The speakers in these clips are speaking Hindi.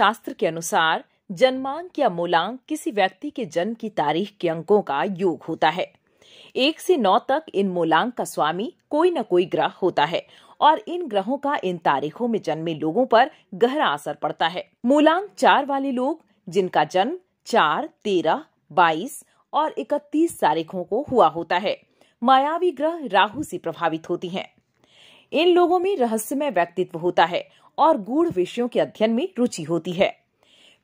शास्त्र के अनुसार जन्मांक या मूलांक किसी व्यक्ति के जन्म की तारीख के अंकों का योग होता है एक से नौ तक इन मूलांक का स्वामी कोई न कोई ग्रह होता है और इन ग्रहों का इन तारीखों में जन्मे लोगों पर गहरा असर पड़ता है मूलांक चार वाले लोग जिनका जन्म चार तेरह बाईस और इकतीस तारीखों को हुआ होता है मायावी ग्रह राहु से प्रभावित होती हैं। इन लोगों में रहस्यमय व्यक्तित्व होता है और गूढ़ विषयों के अध्ययन में रुचि होती है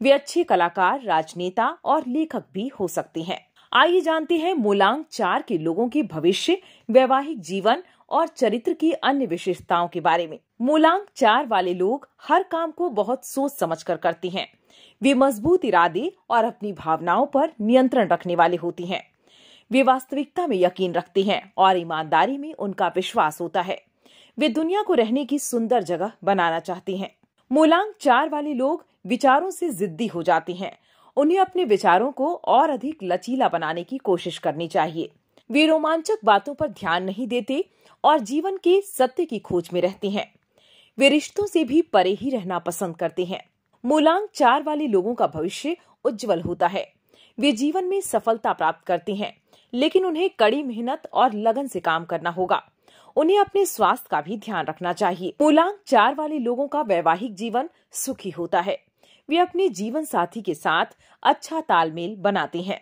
वे अच्छे कलाकार राजनेता और लेखक भी हो सकते हैं आइए जानते हैं मूलांक चार के लोगों के भविष्य वैवाहिक जीवन और चरित्र की अन्य विशेषताओं के बारे में मूलांक चार वाले लोग हर काम को बहुत सोच समझ कर करते हैं वे मजबूत इरादे और अपनी भावनाओं पर नियंत्रण रखने वाले होते हैं वे वास्तविकता में यकीन रखते हैं और ईमानदारी में उनका विश्वास होता है वे दुनिया को रहने की सुंदर जगह बनाना चाहती हैं। मूलांक चार वाले लोग विचारों से जिद्दी हो जाते हैं उन्हें अपने विचारों को और अधिक लचीला बनाने की कोशिश करनी चाहिए वे रोमांचक बातों पर ध्यान नहीं देते और जीवन के सत्य की खोज में रहते हैं वे रिश्तों से भी परे ही रहना पसंद करते हैं मूलांक चार वाले लोगों का भविष्य उज्जवल होता है वे जीवन में सफलता प्राप्त करते हैं लेकिन उन्हें कड़ी मेहनत और लगन से काम करना होगा उन्हें अपने स्वास्थ्य का भी ध्यान रखना चाहिए मूलांक चार वाले लोगों का वैवाहिक जीवन सुखी होता है वे अपने जीवन साथी के साथ अच्छा तालमेल बनाते हैं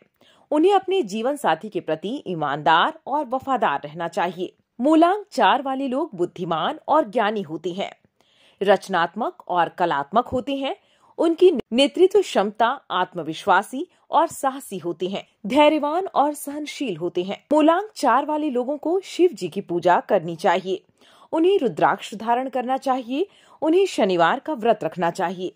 उन्हें अपने जीवन साथी के प्रति ईमानदार और वफादार रहना चाहिए मूलांक चार वाले लोग बुद्धिमान और ज्ञानी होते हैं रचनात्मक और कलात्मक होते हैं उनकी नेतृत्व क्षमता आत्मविश्वासी और साहसी होते हैं धैर्यवान और सहनशील होते हैं मूलांक चार वाले लोगों को शिव जी की पूजा करनी चाहिए उन्हें रुद्राक्ष धारण करना चाहिए उन्हें शनिवार का व्रत रखना चाहिए